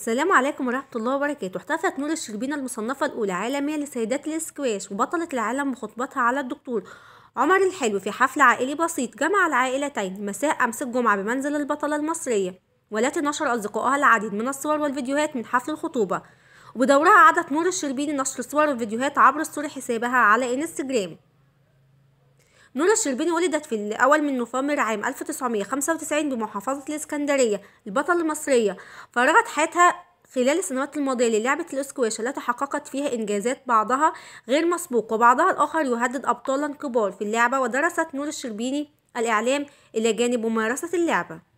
السلام عليكم ورحمة الله وبركاته احتفلت نور الشربينة المصنفة الأولى عالمية لسيدات الاسكواش وبطلة العالم بخطبتها على الدكتور عمر الحلو في حفل عائلي بسيط جمع العائلتين مساء أمس الجمعة بمنزل البطلة المصرية والتي نشر أصدقائها العديد من الصور والفيديوهات من حفل الخطوبة وبدورها عادت نور الشربيني نشر صور وفيديوهات عبر الصور حسابها على انستجرام نورا الشربيني ولدت في الأول من نوفمبر عام 1995 بمحافظة الإسكندرية البطلة المصرية فرغت حياتها خلال السنوات الماضية للعبة الاسكواش التي حققت فيها إنجازات بعضها غير مسبوق وبعضها الآخر يهدد أبطالا كبار في اللعبة ودرست نور الشربيني الإعلام إلى جانب ممارسة اللعبة